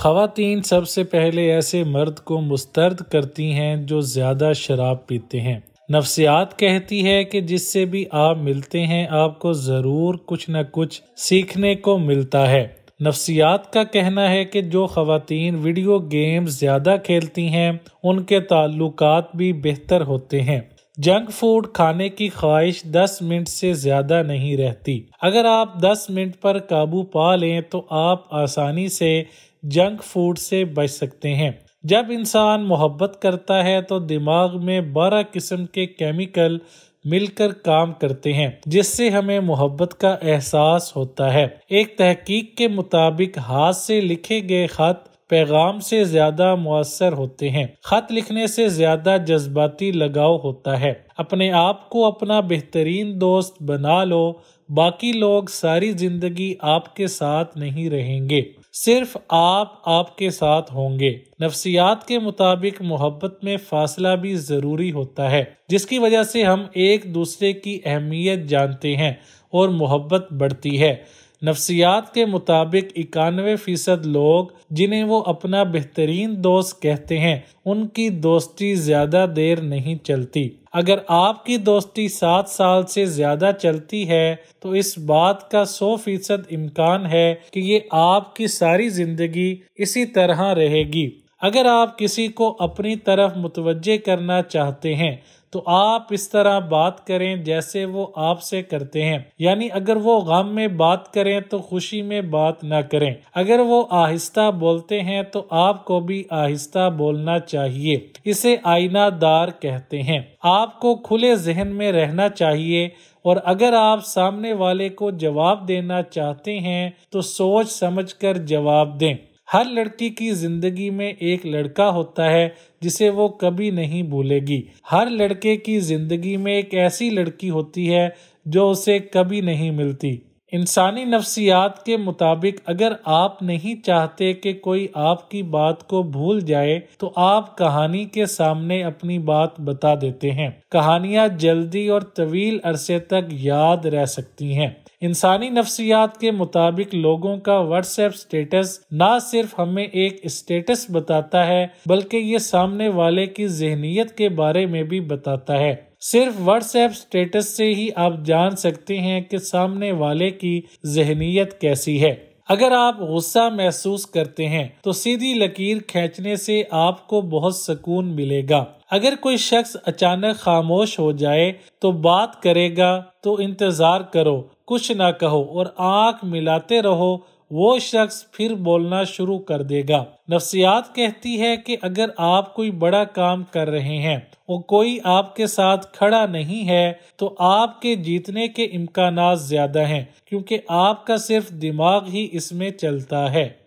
ख़वातीन सबसे पहले ऐसे मर्द को मुस्तरद करती हैं जो ज़्यादा शराब पीते हैं नफ्सियात कहती है कि जिससे भी आप मिलते हैं आपको ज़रूर कुछ न कुछ सीखने को मिलता है नफ्सियात का कहना है कि जो खातन वीडियो गेम्स ज़्यादा खेलती हैं उनके ताल्लुक भी बेहतर होते हैं जंक फूड खाने की ख्वाहिश 10 मिनट से ज़्यादा नहीं रहती अगर आप 10 मिनट पर काबू पा लें तो आप आसानी से जंक फूड से बच सकते हैं जब इंसान मोहब्बत करता है तो दिमाग में बारह किस्म के केमिकल मिलकर काम करते हैं जिससे हमें मोहब्बत का एहसास होता है एक तहकीक के मुताबिक हाथ से लिखे गए खत पैगाम से ज्यादा मौसर होते हैं खत लिखने से ज्यादा जज्बाती लगाव होता है अपने आप को अपना बेहतरीन दोस्त बना लो बाकी लोग सारी जिंदगी आपके साथ नहीं रहेंगे सिर्फ आप आपके साथ होंगे नफसियात के मुताबिक मोहब्बत में फासला भी ज़रूरी होता है जिसकी वजह से हम एक दूसरे की अहमियत जानते हैं और मोहब्बत बढ़ती है नफ्सियात के मुताबिक इक्यानवे फीसद लोग जिन्हें वो अपना बेहतरीन दोस्त कहते हैं उनकी दोस्ती ज़्यादा देर नहीं चलती अगर आपकी दोस्ती सात साल से ज़्यादा चलती है तो इस बात का सौ फीसद इम्कान है कि ये आपकी सारी ज़िंदगी इसी तरह रहेगी अगर आप किसी को अपनी तरफ मुतवजह करना चाहते हैं तो आप इस तरह बात करें जैसे वो आपसे करते हैं यानी अगर वो गम में बात करें तो खुशी में बात ना करें अगर वो आहिस्ता बोलते हैं तो आपको भी आहिस्ता बोलना चाहिए इसे दार कहते हैं आपको खुले जहन में रहना चाहिए और अगर आप सामने वाले को जवाब देना चाहते हैं तो सोच समझकर जवाब दें हर लड़की की जिंदगी में एक लड़का होता है जिसे वो कभी नहीं भूलेगी हर लड़के की जिंदगी में एक ऐसी लड़की होती है जो उसे कभी नहीं मिलती इंसानी नफसियात के मुताबिक अगर आप नहीं चाहते कि कोई आपकी बात को भूल जाए तो आप कहानी के सामने अपनी बात बता देते हैं कहानियाँ जल्दी और तवील अरसे तक याद रह सकती हैं इंसानी नफसियात के मुताबिक लोगों का व्हाट्सएप स्टेटस ना सिर्फ हमें एक स्टेटस बताता है बल्कि ये सामने वाले की जहनीत के बारे में भी बताता है सिर्फ व्हाट्सएप स्टेटस से ही आप जान सकते हैं कि सामने वाले की जहनीत कैसी है अगर आप गुस्सा महसूस करते हैं तो सीधी लकीर खींचने से आपको बहुत सुकून मिलेगा अगर कोई शख्स अचानक खामोश हो जाए तो बात करेगा तो इंतज़ार करो कुछ ना कहो और आंख मिलाते रहो वो शख्स फिर बोलना शुरू कर देगा नफ्सियात कहती है कि अगर आप कोई बड़ा काम कर रहे हैं और कोई आपके साथ खड़ा नहीं है तो आपके जीतने के इम्कान ज़्यादा हैं क्योंकि आपका सिर्फ दिमाग ही इसमें चलता है